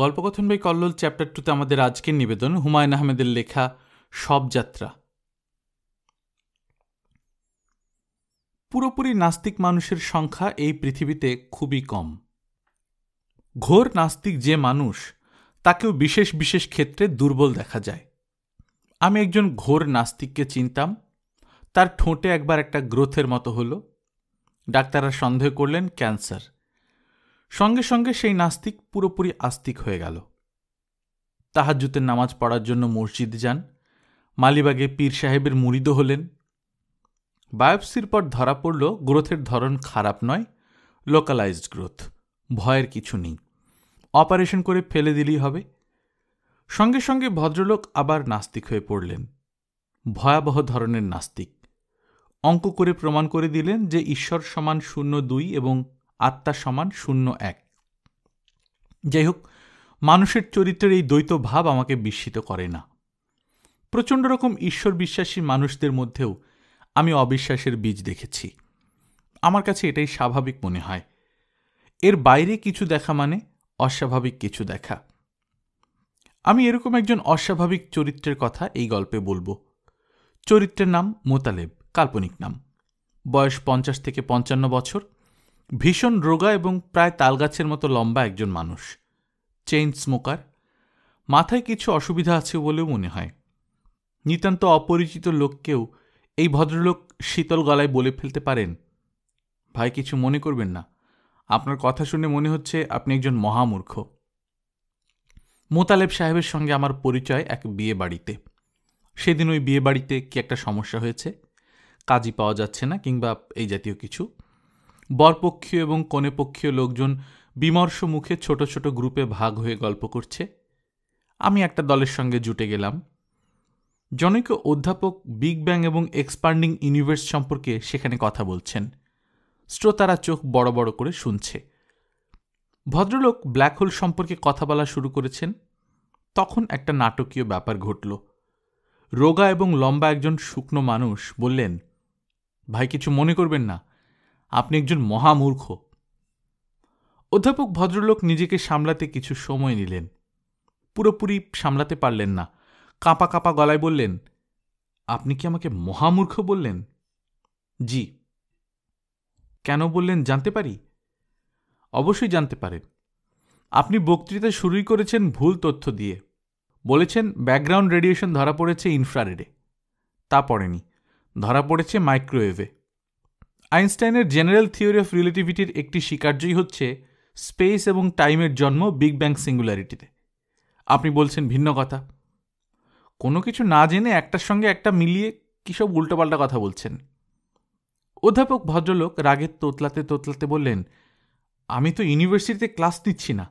গল্পকথন by Kallol chapter টুতে আমাদের আজকের নিবেদন হুমায়ুন আহমেদের লেখা সব যাত্রা পুরোপুরি নাস্তিক মানুষের সংখ্যা এই পৃথিবীতে খুবই কম ঘোর নাস্তিক যে মানুষ তাকেও বিশেষ বিশেষ ক্ষেত্রে দুর্বল দেখা যায় আমি একজন ঘোর নাস্তিককে চিনতাম তার ঠোঁটে একবার একটা গ্রোথের মতো হলো ডাক্তাররা সন্দেহ করলেন ক্যান্সার সঙ্গে সঙ্গে সেই নাস্তিক পুরোপুরি আস্তিক হয়ে গেল তাহাজুতের নামাজ পড়ার জন্য মসজিদ যান মালিবাগে পীর সাহেবের মুরিদ হলেন বায়োপসির পর ধরা পড়ল গ্রোথের ধরন খারাপ নয় লোকালাইজড গ্রোথ ভয়ের কিছু নেই অপারেশন করে ফেলে দিলেই হবে সঙ্গে সঙ্গে ভদ্রলোক আবার নাস্তিক হয়ে পড়লেন ভয়াবহ ধরনের নাস্তিক অঙ্ক করে প্রমাণ করে দিলেন যে ঈশ্বর সমান শূন্য দুই এবং আত্মা সমান শূন্য এক যাই হোক মানুষের চরিত্রের এই দ্বৈত ভাব আমাকে বিস্মিত করে না প্রচণ্ড রকম ঈশ্বর বিশ্বাসী মানুষদের মধ্যেও আমি অবিশ্বাসের বীজ দেখেছি আমার কাছে এটাই স্বাভাবিক মনে হয় এর বাইরে কিছু দেখা মানে অস্বাভাবিক কিছু দেখা আমি এরকম একজন অস্বাভাবিক চরিত্রের কথা এই গল্পে বলবো চরিত্রের নাম মোতালেব কাল্পনিক নাম বয়স পঞ্চাশ থেকে পঞ্চান্ন বছর ভীষণ রোগা এবং প্রায় তালগাছের মতো লম্বা একজন মানুষ চেইন স্মোকার মাথায় কিছু অসুবিধা আছে বলেও মনে হয় নিতান্ত অপরিচিত লোককেও এই ভদ্রলোক শীতল গলায় বলে ফেলতে পারেন ভাই কিছু মনে করবেন না আপনার কথা শুনে মনে হচ্ছে আপনি একজন মহামূর্খ মোতালেব সাহেবের সঙ্গে আমার পরিচয় এক বিয়ে বাড়িতে সেদিন ওই বিয়ে বাড়িতে কি একটা সমস্যা হয়েছে কাজই পাওয়া যাচ্ছে না কিংবা এই জাতীয় কিছু বরপক্ষীয় এবং কনেপক্ষীয় লোকজন বিমর্ষ মুখে ছোট ছোট গ্রুপে ভাগ হয়ে গল্প করছে আমি একটা দলের সঙ্গে জুটে গেলাম জনৈক অধ্যাপক বিগ ব্যাং এবং এক্সপান্ডিং ইউনিভার্স সম্পর্কে সেখানে কথা বলছেন শ্রোতারা চোখ বড় বড় করে শুনছে ভদ্রলোক ব্ল্যাক হোল সম্পর্কে কথা বলা শুরু করেছেন তখন একটা নাটকীয় ব্যাপার ঘটল রোগা এবং লম্বা একজন শুকনো মানুষ বললেন ভাই কিছু মনে করবেন না আপনি একজন মহামূর্খ অধ্যাপক ভদ্রলোক নিজেকে সামলাতে কিছু সময় নিলেন পুরোপুরি সামলাতে পারলেন না কাঁপা কাঁপা গলায় বললেন আপনি কি আমাকে মহামূর্খ বললেন জি কেন বললেন জানতে পারি অবশ্যই জানতে পারেন আপনি বক্তৃতা শুরুই করেছেন ভুল তথ্য দিয়ে বলেছেন ব্যাকগ্রাউন্ড রেডিয়েশন ধরা পড়েছে ইনফ্রারেডে তা পড়েনি ধরা পড়েছে মাইক্রোওয়েভে আইনস্টাইনের জেনারেল থিওরি অফ রিলেটিভিটির একটি স্বীকার্যই হচ্ছে স্পেস এবং টাইমের জন্ম বিগ ব্যাং সিঙ্গুলারিটিতে আপনি বলছেন ভিন্ন কথা কোনো কিছু না জেনে একটার সঙ্গে একটা মিলিয়ে সব উল্টোপাল্টা কথা বলছেন অধ্যাপক ভদ্রলোক রাগের তোতলাতে তোতলাতে বললেন আমি তো ইউনিভার্সিটিতে ক্লাস নিচ্ছি না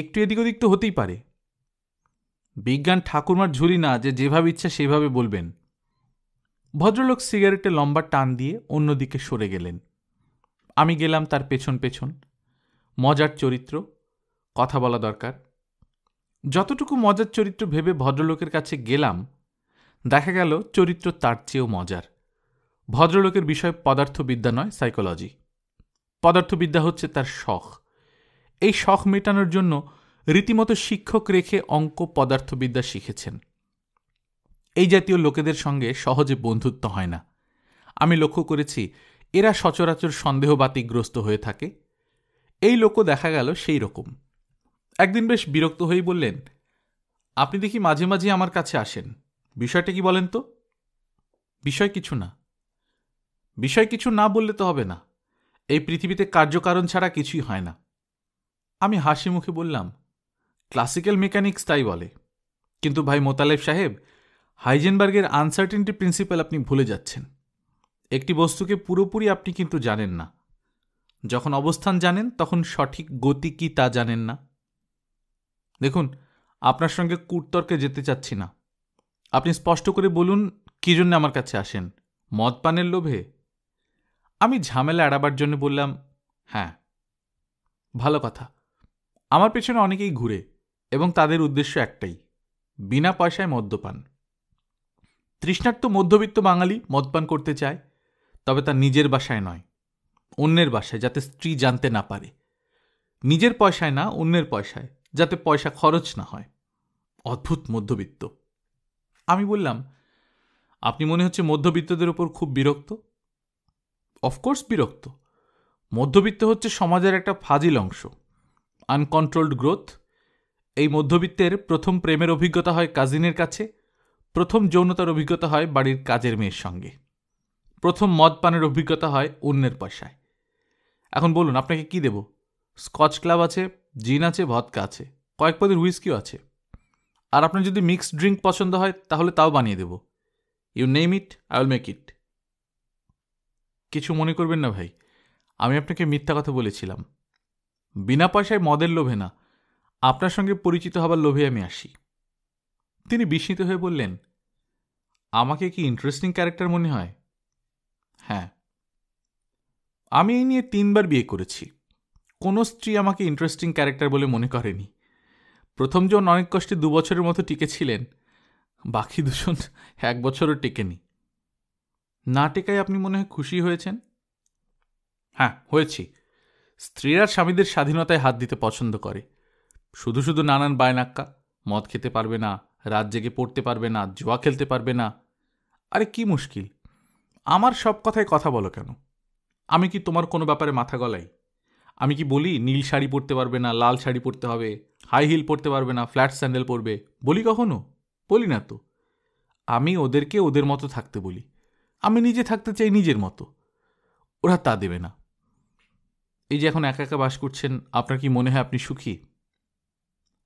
একটু এদিক ওদিক তো হতেই পারে বিজ্ঞান ঠাকুরমার ঝুলি না যে যেভাবে ইচ্ছা সেভাবে বলবেন ভদ্রলোক সিগারেটে লম্বা টান দিয়ে অন্যদিকে সরে গেলেন আমি গেলাম তার পেছন পেছন মজার চরিত্র কথা বলা দরকার যতটুকু মজার চরিত্র ভেবে ভদ্রলোকের কাছে গেলাম দেখা গেল চরিত্র তার চেয়েও মজার ভদ্রলোকের বিষয় পদার্থবিদ্যা নয় সাইকোলজি পদার্থবিদ্যা হচ্ছে তার শখ এই শখ মেটানোর জন্য রীতিমতো শিক্ষক রেখে অঙ্ক পদার্থবিদ্যা শিখেছেন এই জাতীয় লোকেদের সঙ্গে সহজে বন্ধুত্ব হয় না আমি লক্ষ্য করেছি এরা সচরাচর সন্দেহবাতিগ্রস্ত হয়ে থাকে এই লোকও দেখা গেল সেই রকম একদিন বেশ বিরক্ত হয়েই বললেন আপনি দেখি মাঝে মাঝে আমার কাছে আসেন বিষয়টা কি বলেন তো বিষয় কিছু না বিষয় কিছু না বললে তো হবে না এই পৃথিবীতে কার্যকারণ ছাড়া কিছুই হয় না আমি হাসি মুখে বললাম ক্লাসিক্যাল মেকানিক্স তাই বলে কিন্তু ভাই মোতালেব সাহেব হাইজেনবার্গের আনসার্টেনটি প্রিন্সিপাল আপনি ভুলে যাচ্ছেন একটি বস্তুকে পুরোপুরি আপনি কিন্তু জানেন না যখন অবস্থান জানেন তখন সঠিক গতি কি তা জানেন না দেখুন আপনার সঙ্গে কুটতর্কে যেতে চাচ্ছি না আপনি স্পষ্ট করে বলুন কী জন্য আমার কাছে আসেন মদ পানের লোভে আমি ঝামেলা এড়াবার জন্য বললাম হ্যাঁ ভালো কথা আমার পেছনে অনেকেই ঘুরে এবং তাদের উদ্দেশ্য একটাই বিনা পয়সায় মদ্যপান তৃষ্ণার্ত মধ্যবিত্ত বাঙালি মদপান করতে চায় তবে তা নিজের বাসায় নয় অন্যের বাসায় যাতে স্ত্রী জানতে না পারে নিজের পয়সায় না অন্যের পয়সায় যাতে পয়সা খরচ না হয় অদ্ভুত মধ্যবিত্ত আমি বললাম আপনি মনে হচ্ছে মধ্যবিত্তদের ওপর খুব বিরক্ত অফকোর্স বিরক্ত মধ্যবিত্ত হচ্ছে সমাজের একটা ফাজিল অংশ আনকন্ট্রোলড গ্রোথ এই মধ্যবিত্তের প্রথম প্রেমের অভিজ্ঞতা হয় কাজিনের কাছে প্রথম যৌনতার অভিজ্ঞতা হয় বাড়ির কাজের মেয়ের সঙ্গে প্রথম মদ পানের অভিজ্ঞতা হয় অন্যের পয়সায় এখন বলুন আপনাকে কি দেব স্কচ ক্লাব আছে জিন আছে ভদকা আছে কয়েক পদের হুইস্কিও আছে আর আপনার যদি মিক্সড ড্রিঙ্ক পছন্দ হয় তাহলে তাও বানিয়ে দেব you name it I will make it কিছু মনে করবেন না ভাই আমি আপনাকে মিথ্যা কথা বলেছিলাম বিনা পয়সায় মদের লোভে না আপনার সঙ্গে পরিচিত হবার লোভে আমি আসি তিনি বিস্মিত হয়ে বললেন আমাকে কি ইন্টারেস্টিং ক্যারেক্টার মনে হয় হ্যাঁ আমি এই নিয়ে তিনবার বিয়ে করেছি কোনো স্ত্রী আমাকে ইন্টারেস্টিং ক্যারেক্টার বলে মনে করেনি প্রথম জন অনেক কষ্টে দু বছরের মতো টিকেছিলেন বাকি দুজন এক বছরও টেকেনি না টেকায় আপনি মনে হয় খুশি হয়েছেন হ্যাঁ হয়েছি স্ত্রীরা স্বামীদের স্বাধীনতায় হাত দিতে পছন্দ করে শুধু শুধু নানান বায়নাক্কা মদ খেতে পারবে না রাত জেগে পড়তে পারবে না জুয়া খেলতে পারবে না আরে কি মুশকিল আমার সব কথায় কথা বলো কেন আমি কি তোমার কোনো ব্যাপারে মাথা গলাই আমি কি বলি নীল শাড়ি পরতে পারবে না লাল শাড়ি পরতে হবে হাই হিল পরতে পারবে না ফ্ল্যাট স্যান্ডেল পরবে বলি কখনো বলি না তো আমি ওদেরকে ওদের মতো থাকতে বলি আমি নিজে থাকতে চাই নিজের মতো ওরা তা দেবে না এই যে এখন একা একা বাস করছেন আপনার কি মনে হয় আপনি সুখী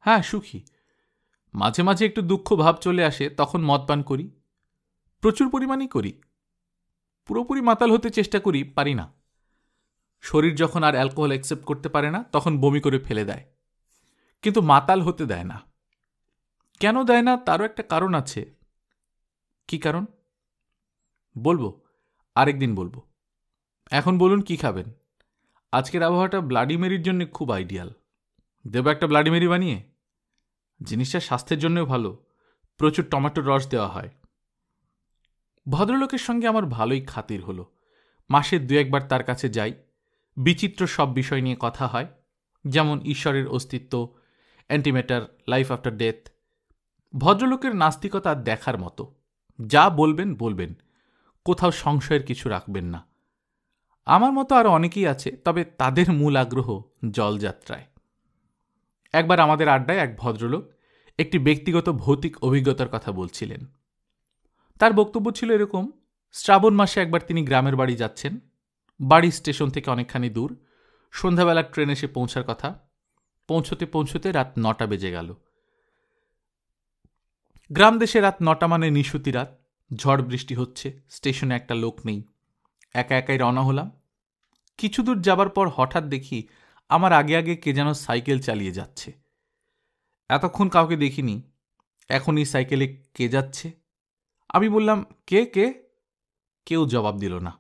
হ্যাঁ সুখী মাঝে মাঝে একটু দুঃখ ভাব চলে আসে তখন মদ পান করি প্রচুর পরিমাণেই করি পুরোপুরি মাতাল হতে চেষ্টা করি পারি না শরীর যখন আর অ্যালকোহল অ্যাকসেপ্ট করতে পারে না তখন বমি করে ফেলে দেয় কিন্তু মাতাল হতে দেয় না কেন দেয় না তারও একটা কারণ আছে কি কারণ বলবো আরেকদিন বলবো এখন বলুন কি খাবেন আজকের আবহাওয়াটা ব্লাডিমেরির জন্য খুব আইডিয়াল দেবো একটা ব্লাডিমেরি বানিয়ে জিনিসটা স্বাস্থ্যের জন্যও ভালো প্রচুর টমেটোর রস দেওয়া হয় ভদ্রলোকের সঙ্গে আমার ভালোই খাতির হলো মাসে দু একবার তার কাছে যাই বিচিত্র সব বিষয় নিয়ে কথা হয় যেমন ঈশ্বরের অস্তিত্ব অ্যান্টিমেটার লাইফ আফটার ডেথ ভদ্রলোকের নাস্তিকতা দেখার মতো যা বলবেন বলবেন কোথাও সংশয়ের কিছু রাখবেন না আমার মতো আর অনেকেই আছে তবে তাদের মূল আগ্রহ জলযাত্রায় একবার আমাদের আড্ডায় এক ভদ্রলোক একটি ব্যক্তিগত ভৌতিক অভিজ্ঞতার কথা বলছিলেন তার বক্তব্য ছিল এরকম শ্রাবণ মাসে একবার তিনি গ্রামের বাড়ি যাচ্ছেন বাড়ি স্টেশন থেকে অনেকখানি দূর সন্ধ্যাবেলা ট্রেনে এসে পৌঁছার কথা পৌঁছতে পৌঁছতে রাত নটা বেজে গেল গ্রাম দেশে রাত নটা মানে নিশুতি রাত ঝড় বৃষ্টি হচ্ছে স্টেশনে একটা লোক নেই একা একাই রওনা হলাম কিছু দূর যাবার পর হঠাৎ দেখি আমার আগে আগে কে যেন সাইকেল চালিয়ে যাচ্ছে এতক্ষণ কাউকে দেখিনি এখনই সাইকেলে কে যাচ্ছে আমি বললাম কে কে কেউ জবাব দিল না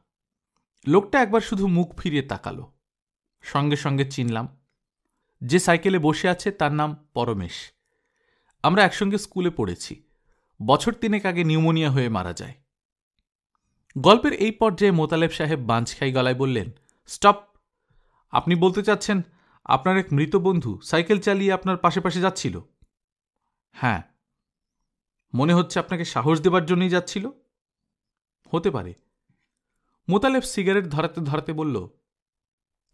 লোকটা একবার শুধু মুখ ফিরিয়ে তাকালো সঙ্গে সঙ্গে চিনলাম যে সাইকেলে বসে আছে তার নাম পরমেশ আমরা একসঙ্গে স্কুলে পড়েছি বছর তিনেক আগে নিউমোনিয়া হয়ে মারা যায় গল্পের এই পর্যায়ে মোতালেব সাহেব খাই গলায় বললেন স্টপ আপনি বলতে চাচ্ছেন আপনার এক মৃত বন্ধু সাইকেল চালিয়ে আপনার পাশে পাশে যাচ্ছিল হ্যাঁ মনে হচ্ছে আপনাকে সাহস দেবার জন্যই যাচ্ছিল হতে পারে মোতালেব সিগারেট ধরাতে ধরাতে বলল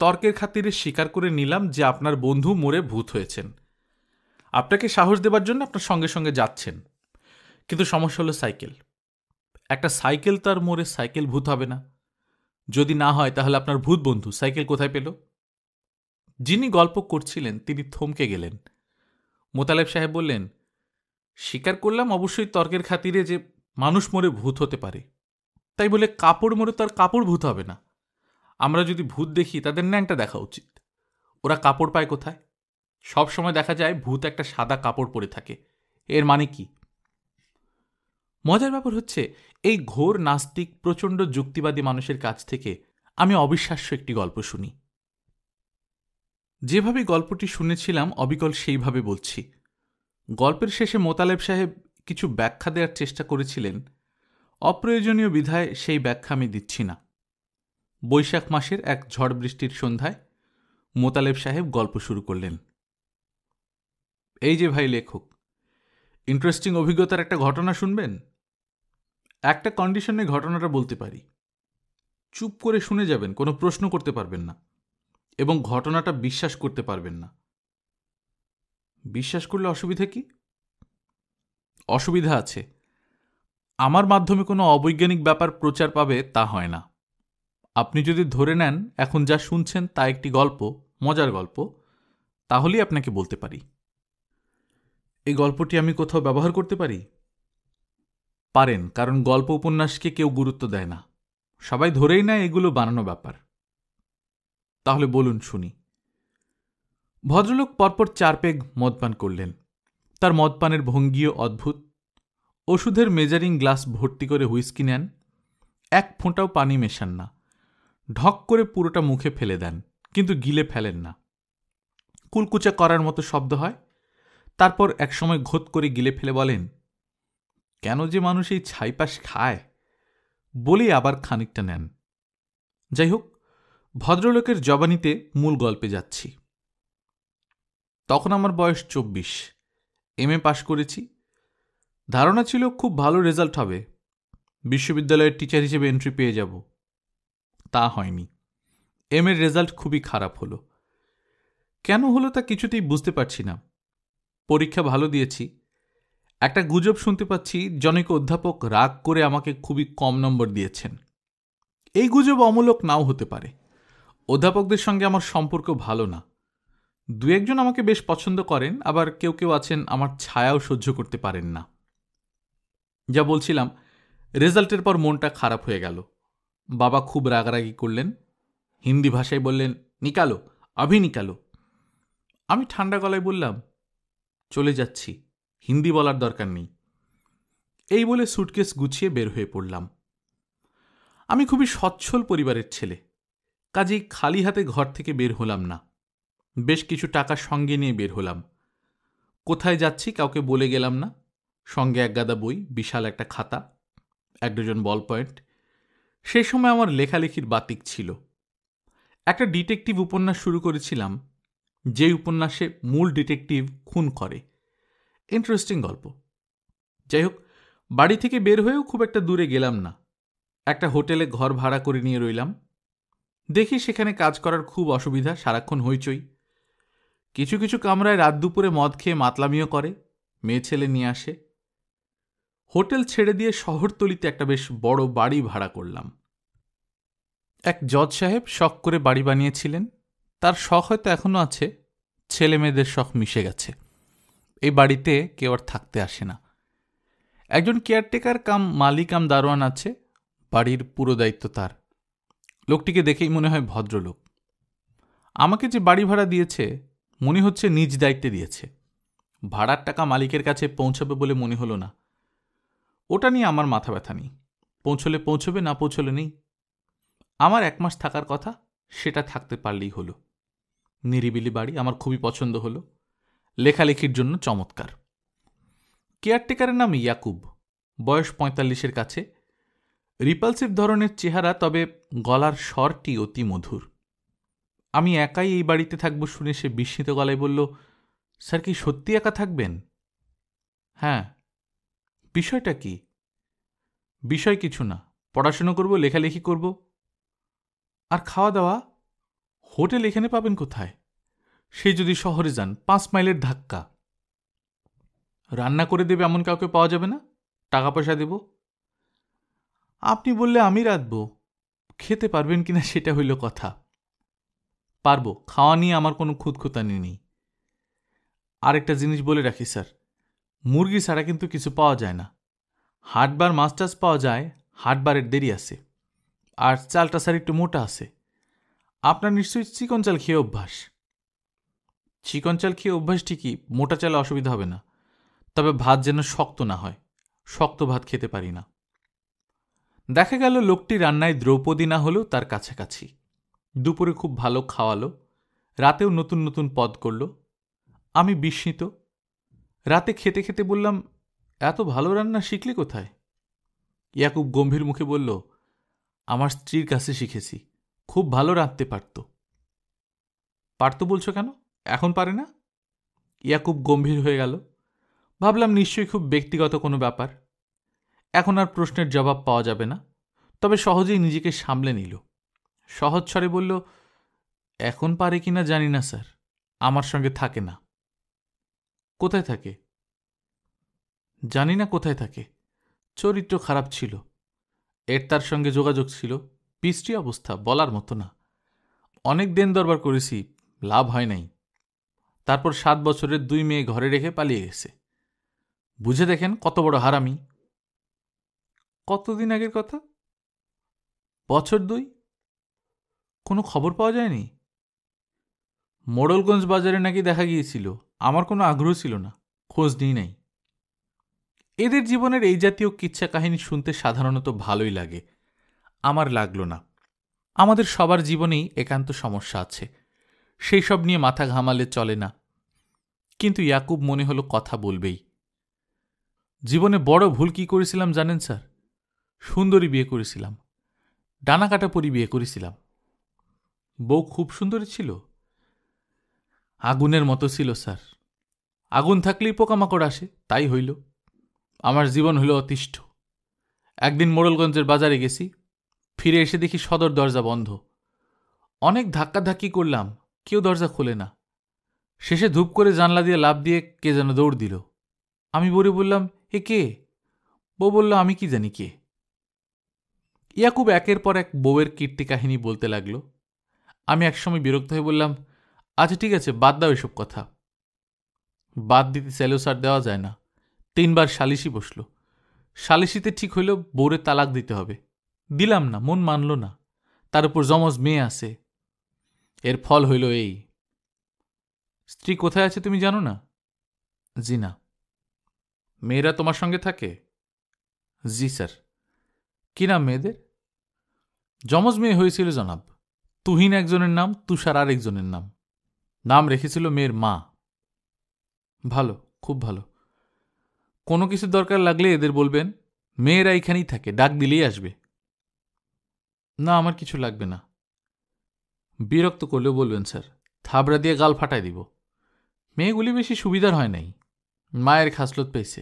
তর্কের খাতিরে স্বীকার করে নিলাম যে আপনার বন্ধু মরে ভূত হয়েছেন আপনাকে সাহস দেবার জন্য আপনার সঙ্গে সঙ্গে যাচ্ছেন কিন্তু সমস্যা হলো সাইকেল একটা সাইকেল তার মোড়ে সাইকেল ভূত হবে না যদি না হয় তাহলে আপনার ভূত বন্ধু সাইকেল কোথায় পেলো যিনি গল্প করছিলেন তিনি থমকে গেলেন মোতালেব সাহেব বললেন স্বীকার করলাম অবশ্যই তর্কের খাতিরে যে মানুষ মরে ভূত হতে পারে তাই বলে কাপড় মরে তার কাপড় ভূত হবে না আমরা যদি ভূত দেখি তাদের ন্যাংটা দেখা উচিত ওরা কাপড় পায় কোথায় সব সময় দেখা যায় ভূত একটা সাদা কাপড় পরে থাকে এর মানে কি মজার ব্যাপার হচ্ছে এই ঘোর নাস্তিক প্রচণ্ড যুক্তিবাদী মানুষের কাছ থেকে আমি অবিশ্বাস্য একটি গল্প শুনি যেভাবে গল্পটি শুনেছিলাম অবিকল সেইভাবে বলছি গল্পের শেষে মোতালেব সাহেব কিছু ব্যাখ্যা দেওয়ার চেষ্টা করেছিলেন অপ্রয়োজনীয় বিধায় সেই ব্যাখ্যা আমি দিচ্ছি না বৈশাখ মাসের এক ঝড় বৃষ্টির সন্ধ্যায় মোতালেব সাহেব গল্প শুরু করলেন এই যে ভাই লেখক ইন্টারেস্টিং অভিজ্ঞতার একটা ঘটনা শুনবেন একটা কন্ডিশনে ঘটনাটা বলতে পারি চুপ করে শুনে যাবেন কোনো প্রশ্ন করতে পারবেন না এবং ঘটনাটা বিশ্বাস করতে পারবেন না বিশ্বাস করলে অসুবিধা কি অসুবিধা আছে আমার মাধ্যমে কোনো অবৈজ্ঞানিক ব্যাপার প্রচার পাবে তা হয় না আপনি যদি ধরে নেন এখন যা শুনছেন তা একটি গল্প মজার গল্প তাহলেই আপনাকে বলতে পারি এই গল্পটি আমি কোথাও ব্যবহার করতে পারি পারেন কারণ গল্প উপন্যাসকে কেউ গুরুত্ব দেয় না সবাই ধরেই না এগুলো বানানো ব্যাপার তাহলে বলুন শুনি ভদ্রলোক পরপর চার পেগ মদপান করলেন তার মদপানের ভঙ্গিও অদ্ভুত ওষুধের মেজারিং গ্লাস ভর্তি করে হুইস্কি নেন এক ফোঁটাও পানি মেশান না ঢক করে পুরোটা মুখে ফেলে দেন কিন্তু গিলে ফেলেন না কুলকুচা করার মতো শব্দ হয় তারপর একসময় ঘোত করে গিলে ফেলে বলেন কেন যে মানুষ এই ছাইপাশ খায় বলেই আবার খানিকটা নেন যাই হোক ভদ্রলোকের জবানিতে মূল গল্পে যাচ্ছি তখন আমার বয়স চব্বিশ এম এ পাশ করেছি ধারণা ছিল খুব ভালো রেজাল্ট হবে বিশ্ববিদ্যালয়ের টিচার হিসেবে এন্ট্রি পেয়ে যাব তা হয়নি এম এর রেজাল্ট খুবই খারাপ হলো কেন হলো তা কিছুতেই বুঝতে পারছি না পরীক্ষা ভালো দিয়েছি একটা গুজব শুনতে পাচ্ছি জনৈক অধ্যাপক রাগ করে আমাকে খুবই কম নম্বর দিয়েছেন এই গুজব অমূলক নাও হতে পারে অধ্যাপকদের সঙ্গে আমার সম্পর্ক ভালো না দু একজন আমাকে বেশ পছন্দ করেন আবার কেউ কেউ আছেন আমার ছায়াও সহ্য করতে পারেন না যা বলছিলাম রেজাল্টের পর মনটা খারাপ হয়ে গেল বাবা খুব রাগারাগি করলেন হিন্দি ভাষায় বললেন নিকালো আভি নিকালো আমি ঠান্ডা গলায় বললাম চলে যাচ্ছি হিন্দি বলার দরকার নেই এই বলে সুটকেস গুছিয়ে বের হয়ে পড়লাম আমি খুবই সচ্ছল পরিবারের ছেলে কাজেই খালি হাতে ঘর থেকে বের হলাম না বেশ কিছু টাকা সঙ্গে নিয়ে বের হলাম কোথায় যাচ্ছি কাউকে বলে গেলাম না সঙ্গে এক গাদা বই বিশাল একটা খাতা এক ডজন বল পয়েন্ট সেই সময় আমার লেখালেখির বাতিক ছিল একটা ডিটেকটিভ উপন্যাস শুরু করেছিলাম যে উপন্যাসে মূল ডিটেকটিভ খুন করে ইন্টারেস্টিং গল্প যাই হোক বাড়ি থেকে বের হয়েও খুব একটা দূরে গেলাম না একটা হোটেলে ঘর ভাড়া করে নিয়ে রইলাম দেখি সেখানে কাজ করার খুব অসুবিধা সারাক্ষণ হইচই কিছু কিছু কামরায় রাত দুপুরে মদ খেয়ে মাতলামিও করে মেয়ে ছেলে নিয়ে আসে হোটেল ছেড়ে দিয়ে শহরতলিতে একটা বেশ বড় বাড়ি ভাড়া করলাম এক জজ সাহেব শখ করে বাড়ি বানিয়েছিলেন তার শখ হয়তো এখনও আছে ছেলে মেয়েদের শখ মিশে গেছে এই বাড়িতে কেউ আর থাকতে আসে না একজন কেয়ারটেকার কাম মালিক দারোয়ান আছে বাড়ির পুরো দায়িত্ব তার লোকটিকে দেখেই মনে হয় ভদ্রলোক আমাকে যে বাড়ি ভাড়া দিয়েছে মনে হচ্ছে নিজ দায়িত্বে দিয়েছে ভাড়ার টাকা মালিকের কাছে পৌঁছাবে বলে মনে হলো না ওটা নিয়ে আমার মাথা ব্যথা নেই পৌঁছলে পৌঁছবে না পৌঁছলে নেই আমার এক মাস থাকার কথা সেটা থাকতে পারলেই হলো নিরিবিলি বাড়ি আমার খুবই পছন্দ হলো লেখালেখির জন্য চমৎকার কেয়ারটেকারের নাম ইয়াকুব বয়স পঁয়তাল্লিশের কাছে রিপালসিভ ধরনের চেহারা তবে গলার স্বরটি অতি মধুর আমি একাই এই বাড়িতে থাকবো শুনে সে বিস্মিত গলায় বলল স্যার কি সত্যি একা থাকবেন হ্যাঁ বিষয়টা কি বিষয় কিছু না পড়াশুনো করব লেখালেখি করব আর খাওয়া দাওয়া হোটেল এখানে পাবেন কোথায় সে যদি শহরে যান পাঁচ মাইলের ধাক্কা রান্না করে দেবে এমন কাউকে পাওয়া যাবে না টাকা পয়সা দেবো আপনি বললে আমি রাঁধব খেতে পারবেন কিনা সেটা হইল কথা পারব খাওয়া নিয়ে আমার কোনো খুঁতখুতানি নেই আরেকটা জিনিস বলে রাখি স্যার মুরগি ছাড়া কিন্তু কিছু পাওয়া যায় না হাটবার মাস্টার্স পাওয়া যায় হাটবারের দেরি আছে আর চালটা স্যার একটু মোটা আছে আপনার নিশ্চয়ই চিকন চাল খেয়ে অভ্যাস চিকন চাল খেয়ে অভ্যাস ঠিকই মোটা চালে অসুবিধা হবে না তবে ভাত যেন শক্ত না হয় শক্ত ভাত খেতে পারি না দেখা গেল লোকটি রান্নায় দ্রৌপদী না হলেও তার কাছাকাছি দুপুরে খুব ভালো খাওয়ালো রাতেও নতুন নতুন পদ করল আমি বিস্মিত রাতে খেতে খেতে বললাম এত ভালো রান্না শিখলে কোথায় ইয়াকুব গম্ভীর মুখে বলল আমার স্ত্রীর কাছে শিখেছি খুব ভালো রাঁধতে পারত পারত বলছো কেন এখন পারে না ইয়াকুব গম্ভীর হয়ে গেল ভাবলাম নিশ্চয়ই খুব ব্যক্তিগত কোনো ব্যাপার এখন আর প্রশ্নের জবাব পাওয়া যাবে না তবে সহজেই নিজেকে সামলে নিল সহজ স্বরে বলল এখন পারে কি না জানি না স্যার আমার সঙ্গে থাকে না কোথায় থাকে জানি না কোথায় থাকে চরিত্র খারাপ ছিল এর তার সঙ্গে যোগাযোগ ছিল পিষ্টি অবস্থা বলার মতো না অনেক দিন দরবার করেছি লাভ হয় নাই তারপর সাত বছরের দুই মেয়ে ঘরে রেখে পালিয়ে গেছে বুঝে দেখেন কত বড় হারামি কতদিন আগের কথা বছর দুই কোনো খবর পাওয়া যায়নি মোড়লগঞ্জ বাজারে নাকি দেখা গিয়েছিল আমার কোনো আগ্রহ ছিল না খোঁজ নিই নাই এদের জীবনের এই জাতীয় কিচ্ছা কাহিনী শুনতে সাধারণত ভালোই লাগে আমার লাগলো না আমাদের সবার জীবনেই একান্ত সমস্যা আছে সেই সব নিয়ে মাথা ঘামালে চলে না কিন্তু ইয়াকুব মনে হলো কথা বলবেই জীবনে বড় ভুল কি করেছিলাম জানেন স্যার সুন্দরী বিয়ে করেছিলাম ডানা কাটা পরি বিয়ে করেছিলাম বউ খুব সুন্দরী ছিল আগুনের মতো ছিল স্যার আগুন থাকলেই পোকামাকড় আসে তাই হইল আমার জীবন হইল অতিষ্ঠ একদিন মোড়লগঞ্জের বাজারে গেছি ফিরে এসে দেখি সদর দরজা বন্ধ অনেক ধাক্কাধাক্কি করলাম কেউ দরজা খোলে না শেষে ধূপ করে জানলা দিয়ে লাভ দিয়ে কে যেন দৌড় দিল আমি বলে বললাম এ কে বউ বলল আমি কি জানি কে ইয়াকুব একের পর এক বউয়ের কীর্তি কাহিনী বলতে লাগল আমি একসময় বিরক্ত হয়ে বললাম আচ্ছা ঠিক আছে বাদ দাও এসব কথা বাদ দিতে স্যালো সার দেওয়া যায় না তিনবার সালিশি বসল সালিশিতে ঠিক হইল বউরে তালাক দিতে হবে দিলাম না মন মানল না তার উপর জমজ মেয়ে আছে এর ফল হইল এই স্ত্রী কোথায় আছে তুমি জানো না জি না মেয়েরা তোমার সঙ্গে থাকে জি স্যার কি নাম মেয়েদের যমজ মেয়ে হয়েছিল জনাব তুহিন একজনের নাম তুষার আরেকজনের নাম নাম রেখেছিল মেয়ের মা ভালো খুব ভালো কোনো কিছু দরকার লাগলে এদের বলবেন মেয়েরা এখানেই থাকে ডাক দিলেই আসবে না আমার কিছু লাগবে না বিরক্ত করলেও বলবেন স্যার থাবড়া দিয়ে গাল ফাটাই দিব মেয়েগুলি বেশি সুবিধার হয় নাই মায়ের খাসলত পেয়েছে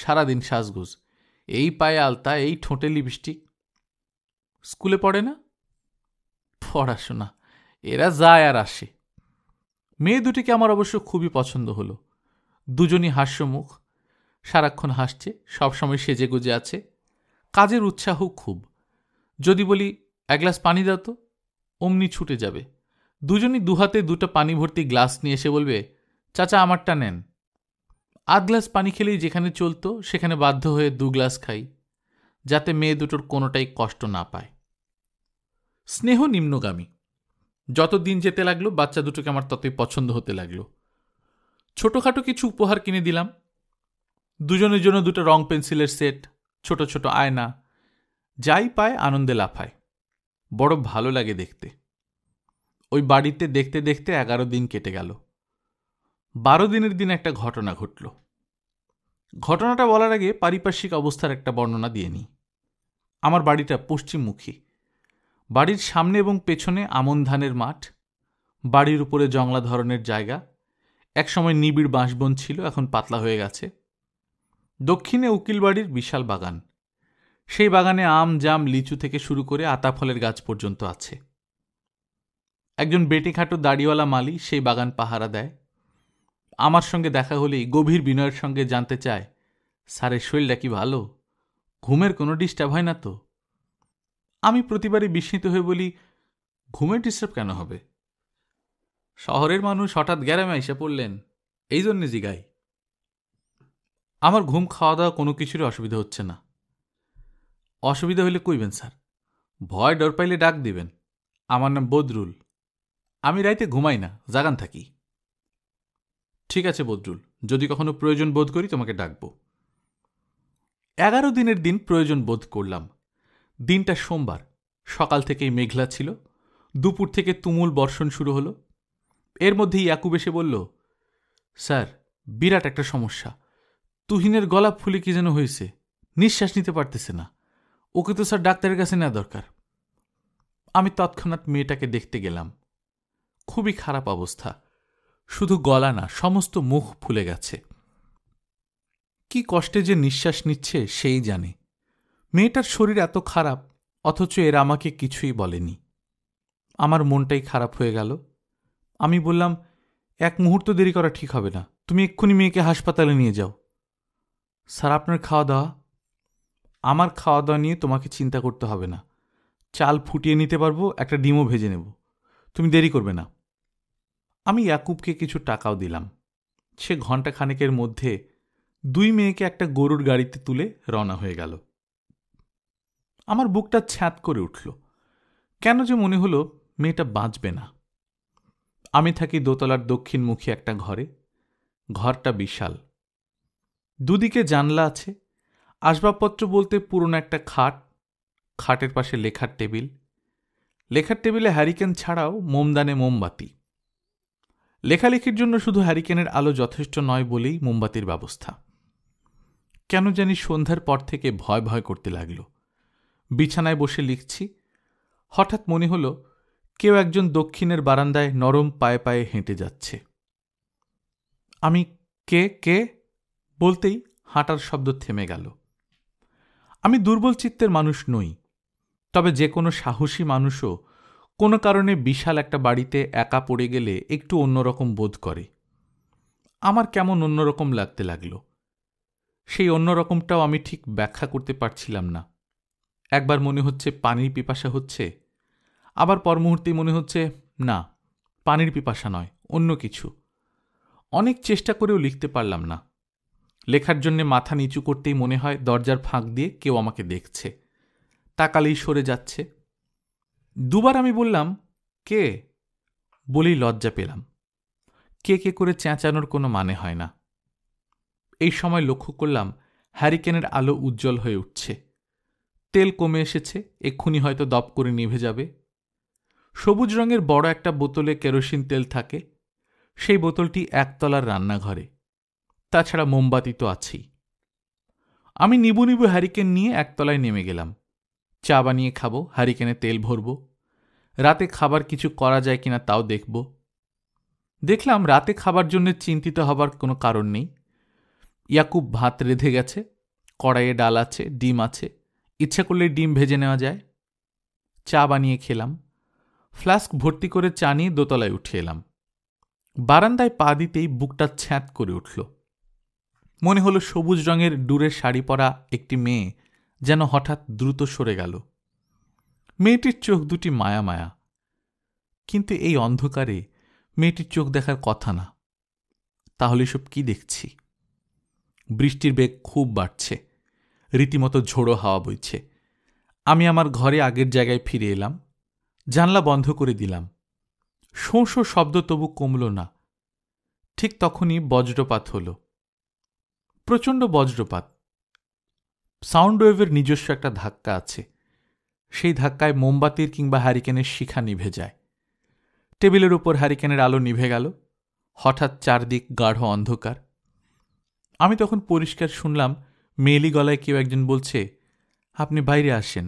সারাদিন সাজগোজ এই পায়ে আলতা এই ঠোঁটে লিপস্টিক স্কুলে পড়ে না পড়াশোনা এরা যায় আর আসে মেয়ে দুটিকে আমার অবশ্য খুবই পছন্দ হলো দুজনই হাস্যমুখ সারাক্ষণ হাসছে সবসময় সেজে গুজে আছে কাজের উৎসাহ খুব যদি বলি এক গ্লাস পানি দাও তো অমনি ছুটে যাবে দুজনই দুহাতে দুটো পানি ভর্তি গ্লাস নিয়ে এসে বলবে চাচা আমারটা নেন আধ গ্লাস পানি খেলেই যেখানে চলতো সেখানে বাধ্য হয়ে দু গ্লাস খাই যাতে মেয়ে দুটোর কোনোটাই কষ্ট না পায় স্নেহ নিম্নগামী যত দিন যেতে লাগলো বাচ্চা দুটোকে আমার ততই পছন্দ হতে লাগলো ছোটোখাটো কিছু উপহার কিনে দিলাম দুজনের জন্য দুটো রং পেন্সিলের সেট ছোট ছোট আয়না যাই পায় আনন্দে লাফায় বড় ভালো লাগে দেখতে ওই বাড়িতে দেখতে দেখতে এগারো দিন কেটে গেল বারো দিনের দিন একটা ঘটনা ঘটল ঘটনাটা বলার আগে পারিপার্শ্বিক অবস্থার একটা বর্ণনা দিয়ে নিই আমার বাড়িটা পশ্চিমমুখী বাড়ির সামনে এবং পেছনে আমন ধানের মাঠ বাড়ির উপরে জংলা ধরনের জায়গা একসময় নিবিড় বাঁশবন ছিল এখন পাতলা হয়ে গেছে দক্ষিণে উকিল বাড়ির বিশাল বাগান সেই বাগানে আম জাম লিচু থেকে শুরু করে আতা ফলের গাছ পর্যন্ত আছে একজন বেটেখাটো দাড়িওয়ালা মালি সেই বাগান পাহারা দেয় আমার সঙ্গে দেখা হলেই গভীর বিনয়ের সঙ্গে জানতে চায় স্যারের শরীরটা কি ভালো ঘুমের কোনো ডিস্টার্ব হয় না তো আমি প্রতিবারই বিস্মিত হয়ে বলি ঘুমের ডিস্টার্ব কেন হবে শহরের মানুষ হঠাৎ গ্যারামে এসে পড়লেন এই জন্যে জিগাই আমার ঘুম খাওয়া দাওয়া কোনো কিছুরই অসুবিধা হচ্ছে না অসুবিধা হলে কইবেন স্যার ভয় ডর পাইলে ডাক দিবেন আমার নাম বদরুল আমি রাইতে ঘুমাই না জাগান থাকি ঠিক আছে বদরুল যদি কখনো প্রয়োজন বোধ করি তোমাকে ডাকব এগারো দিনের দিন প্রয়োজন বোধ করলাম দিনটা সোমবার সকাল থেকেই মেঘলা ছিল দুপুর থেকে তুমুল বর্ষণ শুরু হলো এর মধ্যেই ইয়াকুব এসে বলল স্যার বিরাট একটা সমস্যা তুহিনের গলা ফুলে কি যেন হয়েছে নিঃশ্বাস নিতে পারতেছে না ওকে তো স্যার ডাক্তারের কাছে নেওয়া দরকার আমি তৎক্ষণাৎ মেয়েটাকে দেখতে গেলাম খুবই খারাপ অবস্থা শুধু গলা না সমস্ত মুখ ফুলে গেছে কি কষ্টে যে নিঃশ্বাস নিচ্ছে সেই জানে মেয়েটার শরীর এত খারাপ অথচ এরা আমাকে কিছুই বলেনি আমার মনটাই খারাপ হয়ে গেল আমি বললাম এক মুহূর্ত দেরি করা ঠিক হবে না তুমি এক্ষুনি মেয়েকে হাসপাতালে নিয়ে যাও স্যার আপনার খাওয়া দাওয়া আমার খাওয়া দাওয়া নিয়ে তোমাকে চিন্তা করতে হবে না চাল ফুটিয়ে নিতে পারবো একটা ডিমও ভেজে নেব তুমি দেরি করবে না আমি ইয়াকুবকে কিছু টাকাও দিলাম সে ঘণ্টাখানেকের খানেকের মধ্যে দুই মেয়েকে একটা গরুর গাড়িতে তুলে রওনা হয়ে গেল আমার বুকটা ছ্যাঁত করে উঠল কেন যে মনে হলো মেয়েটা বাঁচবে না আমি থাকি দোতলার দক্ষিণমুখী একটা ঘরে ঘরটা বিশাল দুদিকে জানলা আছে আসবাবপত্র বলতে পুরনো একটা খাট খাটের পাশে লেখার টেবিল লেখার টেবিলে হ্যারিকেন ছাড়াও মোমদানে মোমবাতি লেখালেখির জন্য শুধু হ্যারিকেনের আলো যথেষ্ট নয় বলেই মোমবাতির ব্যবস্থা কেন জানি সন্ধ্যার পর থেকে ভয় ভয় করতে লাগল বিছানায় বসে লিখছি হঠাৎ মনে হল কেউ একজন দক্ষিণের বারান্দায় নরম পায়ে পায়ে হেঁটে যাচ্ছে আমি কে কে বলতেই হাঁটার শব্দ থেমে গেল আমি দুর্বল চিত্তের মানুষ নই তবে যে কোনো সাহসী মানুষও কোনো কারণে বিশাল একটা বাড়িতে একা পড়ে গেলে একটু অন্যরকম বোধ করে আমার কেমন অন্যরকম লাগতে লাগল সেই অন্যরকমটাও আমি ঠিক ব্যাখ্যা করতে পারছিলাম না একবার মনে হচ্ছে পানির পিপাসা হচ্ছে আবার পর মুহূর্তেই মনে হচ্ছে না পানির পিপাসা নয় অন্য কিছু অনেক চেষ্টা করেও লিখতে পারলাম না লেখার জন্যে মাথা নিচু করতেই মনে হয় দরজার ফাঁক দিয়ে কেউ আমাকে দেখছে তাকালেই সরে যাচ্ছে দুবার আমি বললাম কে বলেই লজ্জা পেলাম কে কে করে চেঁচানোর কোনো মানে হয় না এই সময় লক্ষ্য করলাম হ্যারিকেনের আলো উজ্জ্বল হয়ে উঠছে তেল কমে এসেছে এক্ষুনি হয়তো দপ করে নিভে যাবে সবুজ রঙের বড় একটা বোতলে কেরোসিন তেল থাকে সেই বোতলটি একতলার রান্নাঘরে তাছাড়া মোমবাতি তো আছেই আমি নিবু নিবু হ্যারিকেন নিয়ে একতলায় নেমে গেলাম চা বানিয়ে খাবো হ্যারিকেনে তেল ভরবো রাতে খাবার কিছু করা যায় কিনা তাও দেখব দেখলাম রাতে খাবার জন্য চিন্তিত হবার কোনো কারণ নেই ইয়াকুব ভাত রেঁধে গেছে কড়াইয়ে ডাল আছে ডিম আছে ইচ্ছা করলে ডিম ভেজে নেওয়া যায় চা বানিয়ে খেলাম ফ্লাস্ক ভর্তি করে চা নিয়ে দোতলায় উঠে এলাম বারান্দায় পা দিতেই বুকটা ছ্যাঁত করে উঠল মনে হলো সবুজ রঙের ডুরের শাড়ি পরা একটি মেয়ে যেন হঠাৎ দ্রুত সরে গেল মেয়েটির চোখ দুটি মায়া মায়া কিন্তু এই অন্ধকারে মেয়েটির চোখ দেখার কথা না তাহলে সব কি দেখছি বৃষ্টির বেগ খুব বাড়ছে রীতিমতো ঝোড়ো হাওয়া বইছে আমি আমার ঘরে আগের জায়গায় ফিরে এলাম জানলা বন্ধ করে দিলাম শোঁ শোঁ শব্দ তবু কমল না ঠিক তখনই বজ্রপাত হল প্রচণ্ড বজ্রপাত সাউন্ড ওয়েভের নিজস্ব একটা ধাক্কা আছে সেই ধাক্কায় মোমবাতির কিংবা হারিকেনের শিখা নিভে যায় টেবিলের উপর হারিকেনের আলো নিভে গেল হঠাৎ চারদিক গাঢ় অন্ধকার আমি তখন পরিষ্কার শুনলাম মেলি গলায় কেউ একজন বলছে আপনি বাইরে আসেন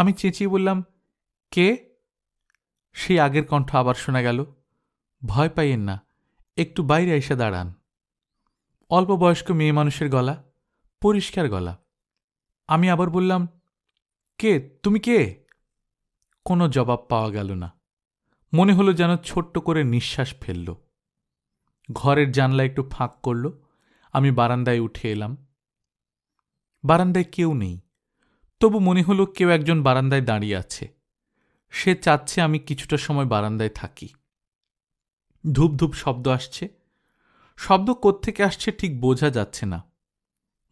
আমি চেঁচিয়ে বললাম কে সেই আগের কণ্ঠ আবার শোনা গেল ভয় পাইয়েন না একটু বাইরে এসে দাঁড়ান অল্প বয়স্ক মেয়ে মানুষের গলা পরিষ্কার গলা আমি আবার বললাম কে তুমি কে কোনো জবাব পাওয়া গেল না মনে হলো যেন ছোট্ট করে নিঃশ্বাস ফেলল ঘরের জানলা একটু ফাঁক করল আমি বারান্দায় উঠে এলাম বারান্দায় কেউ নেই তবু মনে হলো কেউ একজন বারান্দায় দাঁড়িয়ে আছে সে চাচ্ছে আমি কিছুটা সময় বারান্দায় থাকি ধূপ ধূপ শব্দ আসছে শব্দ কোত্থেকে আসছে ঠিক বোঝা যাচ্ছে না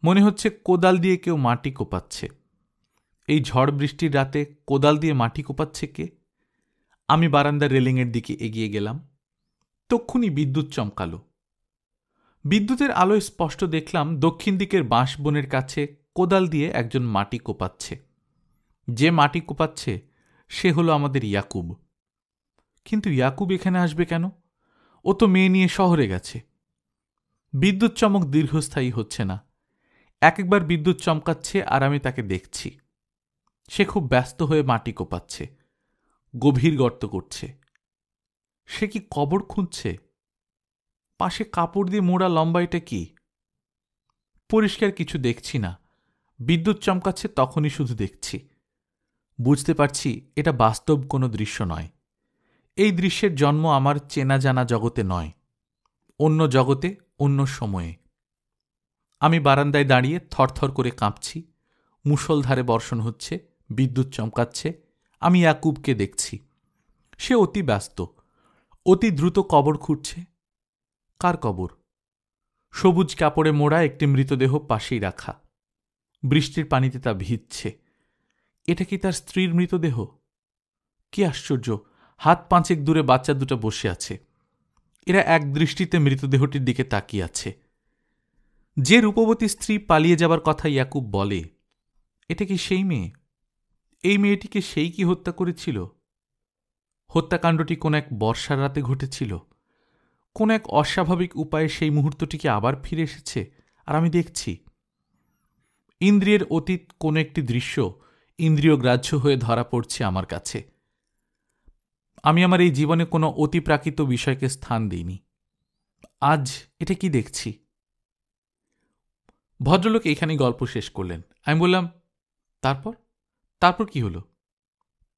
মনে হচ্ছে কোদাল দিয়ে কেউ মাটি কোপাচ্ছে এই ঝড় বৃষ্টির রাতে কোদাল দিয়ে মাটি কোপাচ্ছে কে আমি বারান্দার রেলিংয়ের দিকে এগিয়ে গেলাম তক্ষুনি বিদ্যুৎ চমকালো বিদ্যুতের আলোয় স্পষ্ট দেখলাম দক্ষিণ দিকের বাঁশ বনের কাছে কোদাল দিয়ে একজন মাটি কোপাচ্ছে যে মাটি কোপাচ্ছে সে হলো আমাদের ইয়াকুব কিন্তু ইয়াকুব এখানে আসবে কেন ও তো মেয়ে নিয়ে শহরে গেছে বিদ্যুৎ চমক দীর্ঘস্থায়ী হচ্ছে না এক একবার বিদ্যুৎ চমকাচ্ছে আর আমি তাকে দেখছি সে খুব ব্যস্ত হয়ে মাটি কোপাচ্ছে গভীর গর্ত করছে সে কি কবর খুঁজছে পাশে কাপড় দিয়ে মোড়া লম্বাইটা কি পরিষ্কার কিছু দেখছি না বিদ্যুৎ চমকাচ্ছে তখনই শুধু দেখছি বুঝতে পারছি এটা বাস্তব কোনো দৃশ্য নয় এই দৃশ্যের জন্ম আমার চেনা জানা জগতে নয় অন্য জগতে অন্য সময়ে আমি বারান্দায় দাঁড়িয়ে থরথর করে কাঁপছি মুষলধারে বর্ষণ হচ্ছে বিদ্যুৎ চমকাচ্ছে আমি ইয়াকুবকে দেখছি সে অতি ব্যস্ত অতি দ্রুত কবর খুঁড়ছে কার কবর সবুজ কাপড়ে মোড়া একটি মৃতদেহ পাশেই রাখা বৃষ্টির পানিতে তা ভিজছে এটা কি তার স্ত্রীর মৃতদেহ কি আশ্চর্য হাত পাঁচেক দূরে বাচ্চা দুটো বসে আছে এরা এক দৃষ্টিতে মৃতদেহটির দিকে তাকিয়ে আছে যে রূপবতী স্ত্রী পালিয়ে যাবার কথা ইয়াকুব বলে এটা কি সেই মেয়ে এই মেয়েটিকে সেই কি হত্যা করেছিল হত্যাকাণ্ডটি কোন এক বর্ষার রাতে ঘটেছিল কোন এক অস্বাভাবিক উপায়ে সেই মুহূর্তটিকে আবার ফিরে এসেছে আর আমি দেখছি ইন্দ্রিয়ের অতীত কোন একটি দৃশ্য ইন্দ্রিয় গ্রাহ্য হয়ে ধরা পড়ছে আমার কাছে আমি আমার এই জীবনে কোনো অতিপ্রাকৃত বিষয়কে স্থান দিইনি আজ এটা কি দেখছি ভদ্রলোক এখানেই গল্প শেষ করলেন আমি বললাম তারপর তারপর কি হলো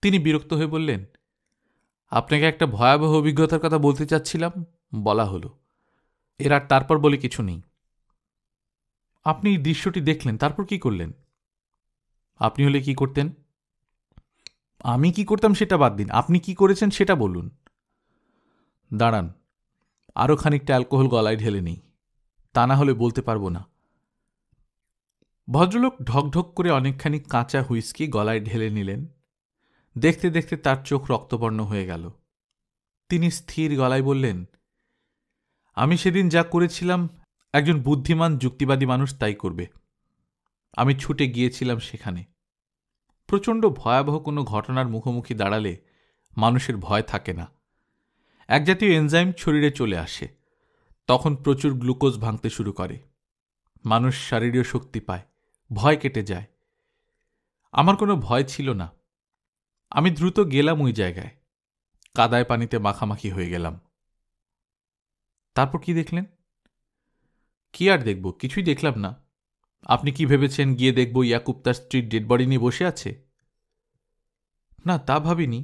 তিনি বিরক্ত হয়ে বললেন আপনাকে একটা ভয়াবহ অভিজ্ঞতার কথা বলতে চাচ্ছিলাম বলা হলো এর আর তারপর বলে কিছু নেই আপনি দৃশ্যটি দেখলেন তারপর কি করলেন আপনি হলে কি করতেন আমি কি করতাম সেটা বাদ দিন আপনি কি করেছেন সেটা বলুন দাঁড়ান আরও খানিকটা অ্যালকোহল গলায় ঢেলে নেই তা না হলে বলতে পারবো না ভদ্রলোক ঢকঢক করে অনেকখানি কাঁচা হুইস্কি গলায় ঢেলে নিলেন দেখতে দেখতে তার চোখ রক্তবর্ণ হয়ে গেল তিনি স্থির গলায় বললেন আমি সেদিন যা করেছিলাম একজন বুদ্ধিমান যুক্তিবাদী মানুষ তাই করবে আমি ছুটে গিয়েছিলাম সেখানে প্রচণ্ড ভয়াবহ কোনো ঘটনার মুখোমুখি দাঁড়ালে মানুষের ভয় থাকে না এক জাতীয় এনজাইম শরীরে চলে আসে তখন প্রচুর গ্লুকোজ ভাঙতে শুরু করে মানুষ শারীরীয় শক্তি পায় ভয় কেটে যায় আমার কোনো ভয় ছিল না আমি দ্রুত গেলাম ওই জায়গায় কাদায় পানিতে মাখামাখি হয়ে গেলাম তারপর কি দেখলেন কি আর দেখব কিছুই দেখলাম না আপনি কি ভেবেছেন গিয়ে দেখব ইয়াকুব তার স্ট্রিট ডেড বডি নিয়ে বসে আছে না তা ভাবিনি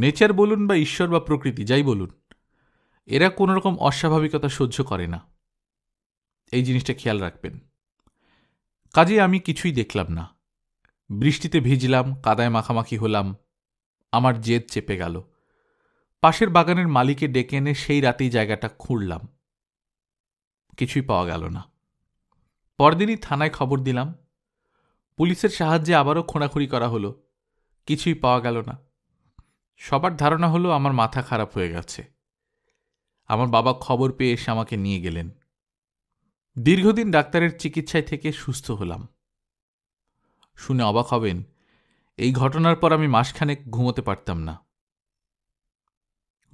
নেচার বলুন বা ঈশ্বর বা প্রকৃতি যাই বলুন এরা কোনোরকম অস্বাভাবিকতা সহ্য করে না এই জিনিসটা খেয়াল রাখবেন কাজে আমি কিছুই দেখলাম না বৃষ্টিতে ভিজলাম কাদায় মাখামাখি হলাম আমার জেদ চেপে গেল পাশের বাগানের মালিকে ডেকে এনে সেই রাতেই জায়গাটা খুঁড়লাম কিছুই পাওয়া গেল না পরদিনই থানায় খবর দিলাম পুলিশের সাহায্যে আবারও খোঁড়াখুঁড়ি করা হলো কিছুই পাওয়া গেল না সবার ধারণা হলো আমার মাথা খারাপ হয়ে গেছে আমার বাবা খবর পেয়ে এসে আমাকে নিয়ে গেলেন দীর্ঘদিন ডাক্তারের চিকিৎসায় থেকে সুস্থ হলাম শুনে অবাক হবেন এই ঘটনার পর আমি মাসখানেক ঘুমোতে পারতাম না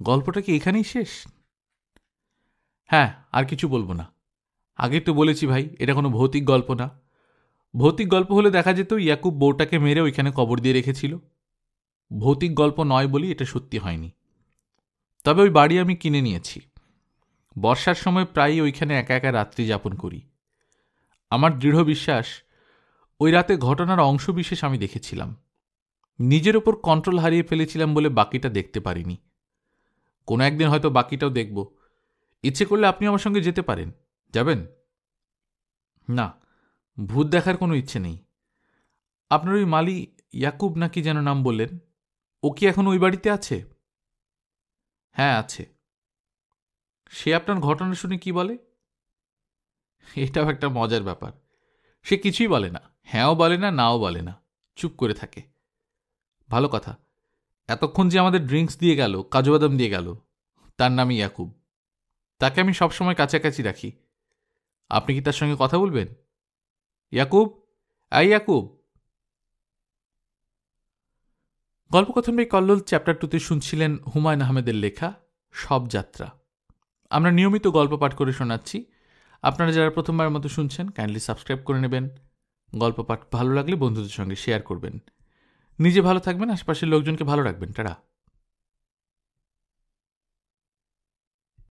গল্পটা কি এখানেই শেষ হ্যাঁ আর কিছু বলবো না আগে তো বলেছি ভাই এটা কোনো ভৌতিক গল্প না ভৌতিক গল্প হলে দেখা যেত ইয়াকুব বউটাকে মেরে ওইখানে কবর দিয়ে রেখেছিল ভৌতিক গল্প নয় বলি এটা সত্যি হয়নি তবে ওই বাড়ি আমি কিনে নিয়েছি বর্ষার সময় প্রায়ই ওইখানে একা একা রাত্রি যাপন করি আমার দৃঢ় বিশ্বাস ওই রাতে ঘটনার অংশবিশেষ আমি দেখেছিলাম নিজের ওপর কন্ট্রোল হারিয়ে ফেলেছিলাম বলে বাকিটা দেখতে পারিনি কোনো একদিন হয়তো বাকিটাও দেখব ইচ্ছে করলে আপনি আমার সঙ্গে যেতে পারেন যাবেন না ভূত দেখার কোনো ইচ্ছে নেই আপনার ওই মালি ইয়াকুব নাকি যেন নাম বললেন ও কি এখন ওই বাড়িতে আছে হ্যাঁ আছে সে আপনার ঘটনা শুনে কি বলে এটাও একটা মজার ব্যাপার সে কিছুই বলে না হ্যাঁও বলে না নাও বলে না চুপ করে থাকে ভালো কথা এতক্ষণ যে আমাদের ড্রিঙ্কস দিয়ে গেল কাজুবাদাম দিয়ে গেল তার নাম ইয়াকুব তাকে আমি সবসময় কাছাকাছি রাখি আপনি কি তার সঙ্গে কথা বলবেন ইয়াকুব আই ইয়াকুব গল্পকথন কল্লোল চ্যাপ্টার টুতে শুনছিলেন হুমায়ুন আহমেদের লেখা সব যাত্রা আমরা নিয়মিত গল্প পাঠ করে শোনাচ্ছি আপনারা যারা প্রথমবার মতো শুনছেন কাইন্ডলি সাবস্ক্রাইব করে নেবেন গল্প পাঠ ভালো লাগলে বন্ধুদের সঙ্গে শেয়ার করবেন নিজে ভালো থাকবেন আশপাশের লোকজনকে ভালো রাখবেন তারা